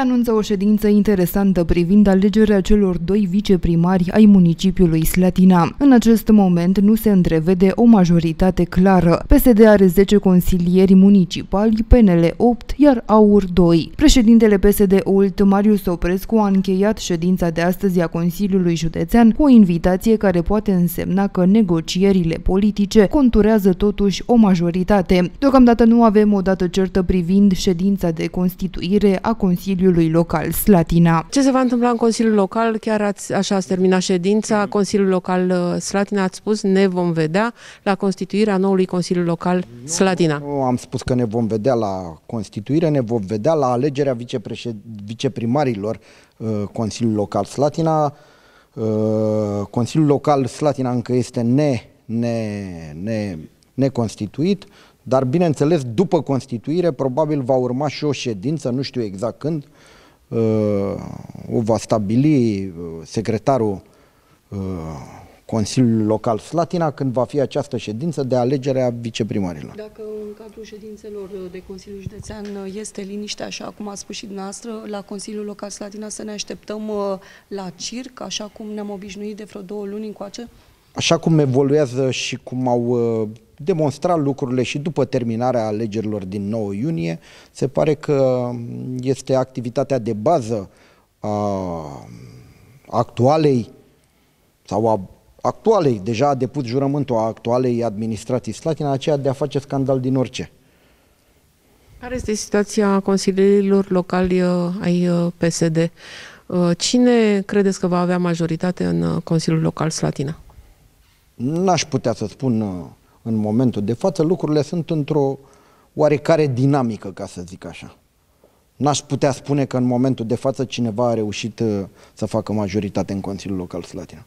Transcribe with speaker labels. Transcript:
Speaker 1: Se anunță o ședință interesantă privind alegerea celor doi viceprimari ai municipiului Slatina. În acest moment nu se întrevede o majoritate clară. PSD are 10 consilieri municipali, PNL 8, iar AUR 2. Președintele PSD Olt, Marius Oprescu, a încheiat ședința de astăzi a Consiliului Județean cu o invitație care poate însemna că negocierile politice conturează totuși o majoritate. Deocamdată nu avem o dată certă privind ședința de constituire a Consiliului Consiliului Local Slatina.
Speaker 2: Ce se va întâmpla în Consiliul Local? Chiar ați, așa ați terminat ședința. Consiliul Local uh, Slatina ați spus ne vom vedea la constituirea noului Consiliu Local
Speaker 3: Slatina. Nu, nu am spus că ne vom vedea la constituire, ne vom vedea la alegerea vicepreșed... viceprimarilor uh, Consiliul Local Slatina. Uh, Consiliul Local Slatina încă este ne, ne, ne neconstituit, dar, bineînțeles, după Constituire, probabil va urma și o ședință, nu știu exact când, uh, o va stabili uh, secretarul uh, Consiliul Local Slatina când va fi această ședință de alegere a viceprimarilor.
Speaker 1: Dacă în cadrul ședințelor de Consiliul Județean este liniște, așa cum a spus și dumneavoastră, la Consiliul Local Slatina să ne așteptăm la circ, așa cum ne-am obișnuit de vreo două luni încoace?
Speaker 3: Așa cum evoluează și cum au demonstra lucrurile și după terminarea alegerilor din 9 iunie. Se pare că este activitatea de bază a actualei sau a actualei, deja a depus jurământul a actualei administrații Slatina, aceea de a face scandal din orice.
Speaker 2: Care este situația consilierilor locali uh, ai uh, PSD? Uh, cine credeți că va avea majoritate în Consiliul Local
Speaker 3: Slatina? N-aș putea să spun în momentul de față, lucrurile sunt într-o oarecare dinamică, ca să zic așa. N-aș putea spune că în momentul de față cineva a reușit uh, să facă majoritate în Consiliul Local Slatina.